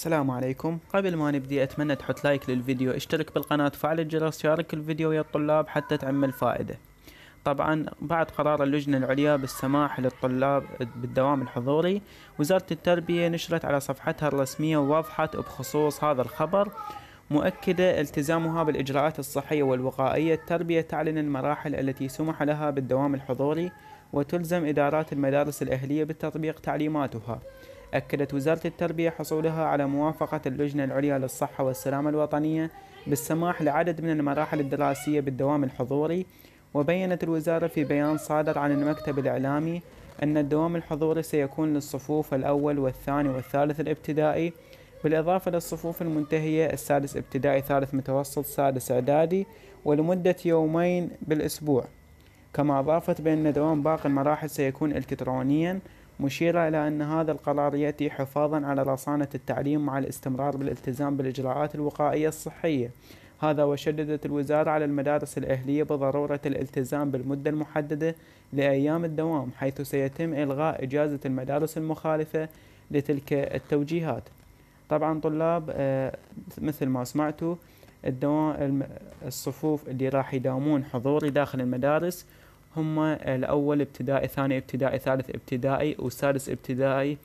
السلام عليكم قبل ما نبدي اتمنى تحط لايك للفيديو اشترك بالقناة فعل الجرس شارك الفيديو ويا الطلاب حتى تعمل فائدة طبعا بعد قرار اللجنة العليا بالسماح للطلاب بالدوام الحضوري وزارة التربية نشرت على صفحتها الرسمية ووضحت بخصوص هذا الخبر مؤكدة التزامها بالإجراءات الصحية والوقائية التربية تعلن المراحل التي سمح لها بالدوام الحضوري وتلزم إدارات المدارس الأهلية بتطبيق تعليماتها أكدت وزارة التربية حصولها على موافقة اللجنة العليا للصحة والسلامة الوطنية بالسماح لعدد من المراحل الدراسية بالدوام الحضوري وبينت الوزارة في بيان صادر عن المكتب الإعلامي أن الدوام الحضوري سيكون للصفوف الأول والثاني والثالث الابتدائي بالإضافة للصفوف المنتهية السادس ابتدائي ثالث متوسط سادس إعدادي ولمدة يومين بالأسبوع كما أضافت بأن دوام باقي المراحل سيكون إلكترونيا مشيرة إلى أن هذا القرار يأتي حفاظا على رصانة التعليم مع الاستمرار بالالتزام بالإجراءات الوقائية الصحية هذا وشددت الوزارة على المدارس الأهلية بضرورة الالتزام بالمدة المحددة لأيام الدوام حيث سيتم إلغاء إجازة المدارس المخالفة لتلك التوجيهات طبعا طلاب آه، مثل ما سمعتوا الدوام الصفوف اللي راح يداومون حضوري داخل المدارس هم الأول ابتدائي ثاني ابتدائي ثالث ابتدائي وسادس ابتدائي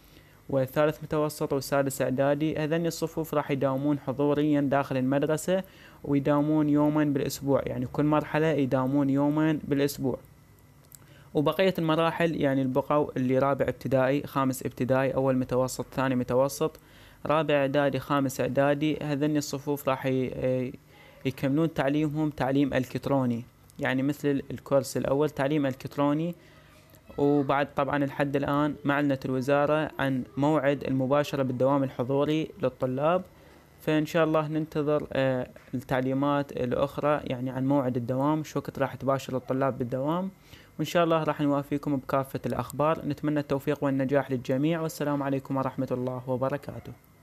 وثالث متوسط وسادس اعدادي هذني الصفوف راح يداومون حضوريا داخل المدرسة ويداومون يوما بالاسبوع يعني كل مرحلة يداومون يوما بالاسبوع وبقية المراحل يعني البقاء اللي رابع ابتدائي خامس ابتدائي اول متوسط ثاني متوسط رابع اعدادي خامس اعدادي هذني الصفوف راح يكملون تعليمهم تعليم الكتروني يعني مثل الكورس الأول تعليم الكتروني وبعد طبعا لحد الآن ما علنت الوزارة عن موعد المباشرة بالدوام الحضوري للطلاب فإن شاء الله ننتظر آه، التعليمات الأخرى يعني عن موعد الدوام شو وقت راح تباشر الطلاب بالدوام وإن شاء الله راح نوافيكم بكافة الأخبار نتمنى التوفيق والنجاح للجميع والسلام عليكم ورحمة الله وبركاته